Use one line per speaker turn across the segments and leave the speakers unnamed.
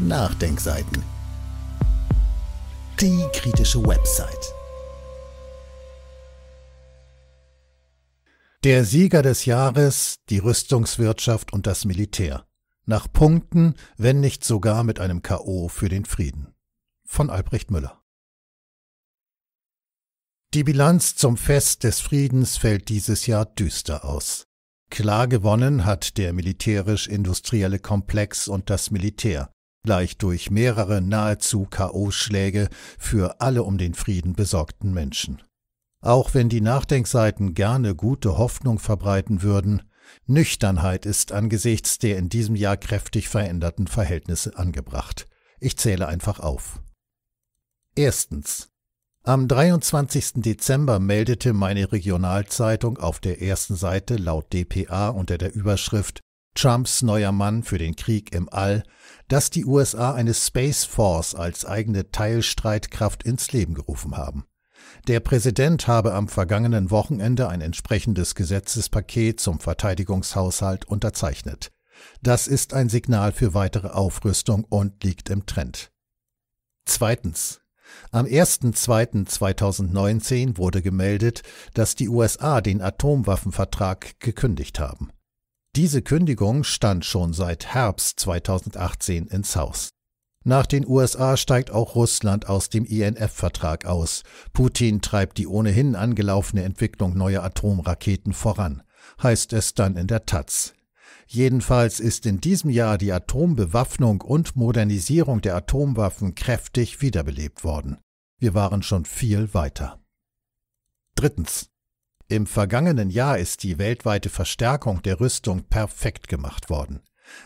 Nachdenkseiten. Die kritische Website. Der Sieger des Jahres, die Rüstungswirtschaft und das Militär. Nach Punkten, wenn nicht sogar mit einem KO für den Frieden. Von Albrecht Müller. Die Bilanz zum Fest des Friedens fällt dieses Jahr düster aus. Klar gewonnen hat der militärisch-industrielle Komplex und das Militär gleich durch mehrere nahezu K.O.-Schläge für alle um den Frieden besorgten Menschen. Auch wenn die Nachdenkseiten gerne gute Hoffnung verbreiten würden, Nüchternheit ist angesichts der in diesem Jahr kräftig veränderten Verhältnisse angebracht. Ich zähle einfach auf. Erstens. Am 23. Dezember meldete meine Regionalzeitung auf der ersten Seite laut dpa unter der Überschrift Trumps neuer Mann für den Krieg im All, dass die USA eine Space Force als eigene Teilstreitkraft ins Leben gerufen haben. Der Präsident habe am vergangenen Wochenende ein entsprechendes Gesetzespaket zum Verteidigungshaushalt unterzeichnet. Das ist ein Signal für weitere Aufrüstung und liegt im Trend. Zweitens. Am 1.2.2019 wurde gemeldet, dass die USA den Atomwaffenvertrag gekündigt haben. Diese Kündigung stand schon seit Herbst 2018 ins Haus. Nach den USA steigt auch Russland aus dem INF-Vertrag aus. Putin treibt die ohnehin angelaufene Entwicklung neuer Atomraketen voran, heißt es dann in der Taz. Jedenfalls ist in diesem Jahr die Atombewaffnung und Modernisierung der Atomwaffen kräftig wiederbelebt worden. Wir waren schon viel weiter. Drittens. Im vergangenen Jahr ist die weltweite Verstärkung der Rüstung perfekt gemacht worden.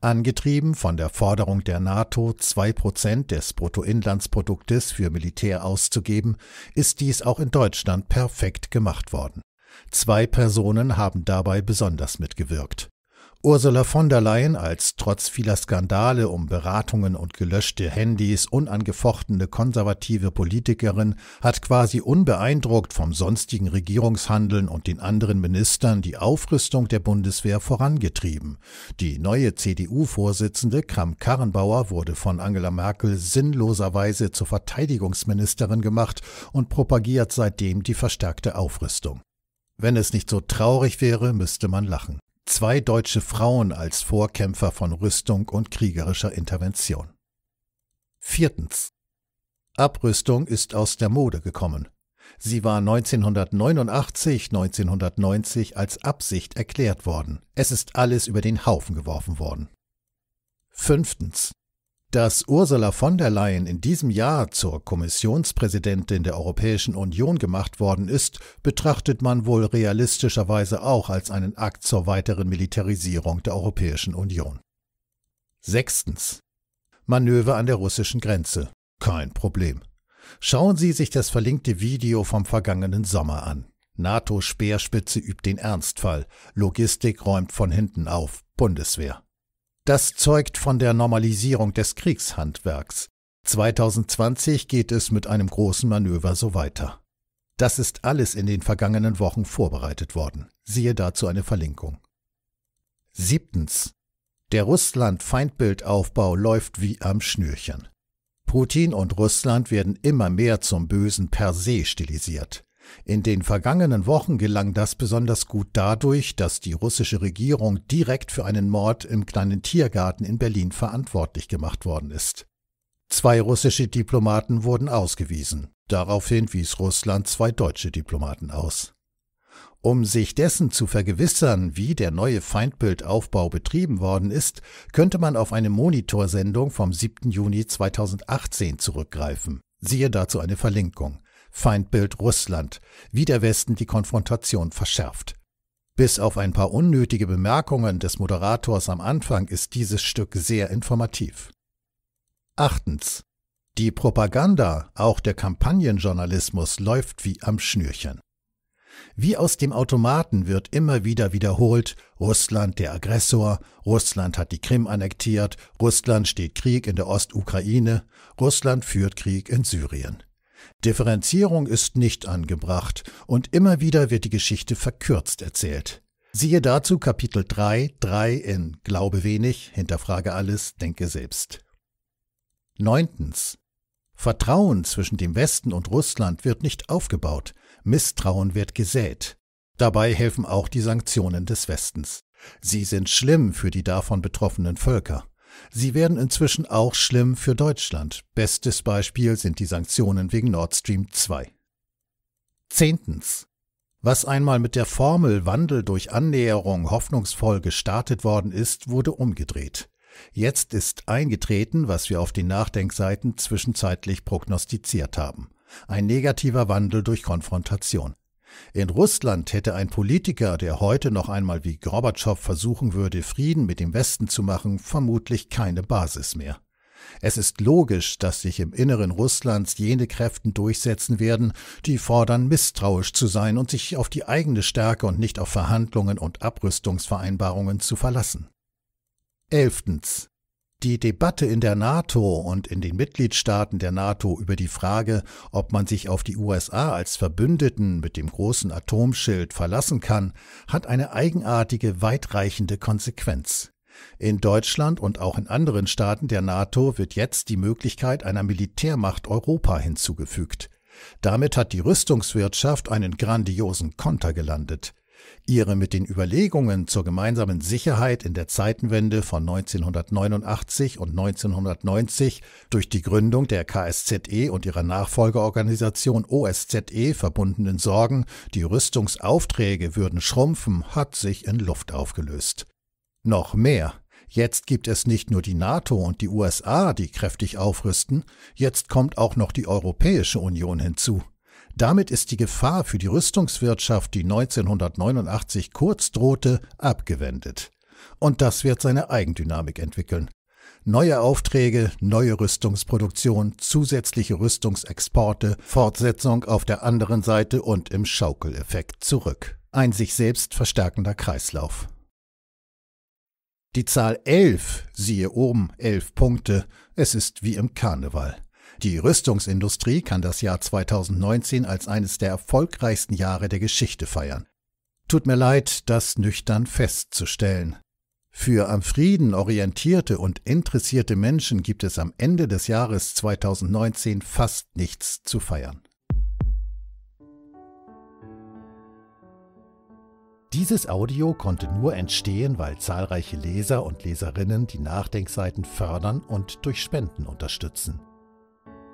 Angetrieben von der Forderung der NATO, zwei Prozent des Bruttoinlandsproduktes für Militär auszugeben, ist dies auch in Deutschland perfekt gemacht worden. Zwei Personen haben dabei besonders mitgewirkt. Ursula von der Leyen als trotz vieler Skandale um Beratungen und gelöschte Handys unangefochtene konservative Politikerin hat quasi unbeeindruckt vom sonstigen Regierungshandeln und den anderen Ministern die Aufrüstung der Bundeswehr vorangetrieben. Die neue CDU-Vorsitzende Kram karrenbauer wurde von Angela Merkel sinnloserweise zur Verteidigungsministerin gemacht und propagiert seitdem die verstärkte Aufrüstung. Wenn es nicht so traurig wäre, müsste man lachen zwei deutsche Frauen als Vorkämpfer von Rüstung und kriegerischer Intervention. Viertens. Abrüstung ist aus der Mode gekommen. Sie war 1989, 1990 als Absicht erklärt worden. Es ist alles über den Haufen geworfen worden. Fünftens. Dass Ursula von der Leyen in diesem Jahr zur Kommissionspräsidentin der Europäischen Union gemacht worden ist, betrachtet man wohl realistischerweise auch als einen Akt zur weiteren Militarisierung der Europäischen Union. Sechstens. Manöver an der russischen Grenze. Kein Problem. Schauen Sie sich das verlinkte Video vom vergangenen Sommer an. NATO-Speerspitze übt den Ernstfall. Logistik räumt von hinten auf. Bundeswehr. Das zeugt von der Normalisierung des Kriegshandwerks. 2020 geht es mit einem großen Manöver so weiter. Das ist alles in den vergangenen Wochen vorbereitet worden. Siehe dazu eine Verlinkung. Siebtens. Der Russland-Feindbildaufbau läuft wie am Schnürchen. Putin und Russland werden immer mehr zum Bösen per se stilisiert. In den vergangenen Wochen gelang das besonders gut dadurch, dass die russische Regierung direkt für einen Mord im kleinen Tiergarten in Berlin verantwortlich gemacht worden ist. Zwei russische Diplomaten wurden ausgewiesen. Daraufhin wies Russland zwei deutsche Diplomaten aus. Um sich dessen zu vergewissern, wie der neue Feindbildaufbau betrieben worden ist, könnte man auf eine Monitorsendung vom 7. Juni 2018 zurückgreifen. Siehe dazu eine Verlinkung. Feindbild Russland, wie der Westen die Konfrontation verschärft. Bis auf ein paar unnötige Bemerkungen des Moderators am Anfang ist dieses Stück sehr informativ. Achtens. Die Propaganda, auch der Kampagnenjournalismus, läuft wie am Schnürchen. Wie aus dem Automaten wird immer wieder wiederholt, Russland der Aggressor, Russland hat die Krim annektiert, Russland steht Krieg in der Ostukraine, Russland führt Krieg in Syrien. Differenzierung ist nicht angebracht und immer wieder wird die Geschichte verkürzt erzählt. Siehe dazu Kapitel 3, 3 in Glaube wenig, hinterfrage alles, denke selbst. Neuntens. Vertrauen zwischen dem Westen und Russland wird nicht aufgebaut, Misstrauen wird gesät. Dabei helfen auch die Sanktionen des Westens. Sie sind schlimm für die davon betroffenen Völker. Sie werden inzwischen auch schlimm für Deutschland. Bestes Beispiel sind die Sanktionen wegen Nord Stream 2. Zehntens. Was einmal mit der Formel Wandel durch Annäherung hoffnungsvoll gestartet worden ist, wurde umgedreht. Jetzt ist eingetreten, was wir auf den Nachdenkseiten zwischenzeitlich prognostiziert haben. Ein negativer Wandel durch Konfrontation. In Russland hätte ein Politiker, der heute noch einmal wie Gorbatschow versuchen würde, Frieden mit dem Westen zu machen, vermutlich keine Basis mehr. Es ist logisch, dass sich im Inneren Russlands jene Kräften durchsetzen werden, die fordern, misstrauisch zu sein und sich auf die eigene Stärke und nicht auf Verhandlungen und Abrüstungsvereinbarungen zu verlassen. Elftens. Die Debatte in der NATO und in den Mitgliedstaaten der NATO über die Frage, ob man sich auf die USA als Verbündeten mit dem großen Atomschild verlassen kann, hat eine eigenartige, weitreichende Konsequenz. In Deutschland und auch in anderen Staaten der NATO wird jetzt die Möglichkeit einer Militärmacht Europa hinzugefügt. Damit hat die Rüstungswirtschaft einen grandiosen Konter gelandet. Ihre mit den Überlegungen zur gemeinsamen Sicherheit in der Zeitenwende von 1989 und 1990 durch die Gründung der KSZE und ihrer Nachfolgeorganisation OSZE verbundenen Sorgen, die Rüstungsaufträge würden schrumpfen, hat sich in Luft aufgelöst. Noch mehr. Jetzt gibt es nicht nur die NATO und die USA, die kräftig aufrüsten, jetzt kommt auch noch die Europäische Union hinzu. Damit ist die Gefahr für die Rüstungswirtschaft, die 1989 kurz drohte, abgewendet. Und das wird seine Eigendynamik entwickeln. Neue Aufträge, neue Rüstungsproduktion, zusätzliche Rüstungsexporte, Fortsetzung auf der anderen Seite und im Schaukeleffekt zurück. Ein sich selbst verstärkender Kreislauf. Die Zahl 11, siehe oben 11 Punkte, es ist wie im Karneval. Die Rüstungsindustrie kann das Jahr 2019 als eines der erfolgreichsten Jahre der Geschichte feiern. Tut mir leid, das nüchtern festzustellen. Für am Frieden orientierte und interessierte Menschen gibt es am Ende des Jahres 2019 fast nichts zu feiern. Dieses Audio konnte nur entstehen, weil zahlreiche Leser und Leserinnen die Nachdenkseiten fördern und durch Spenden unterstützen.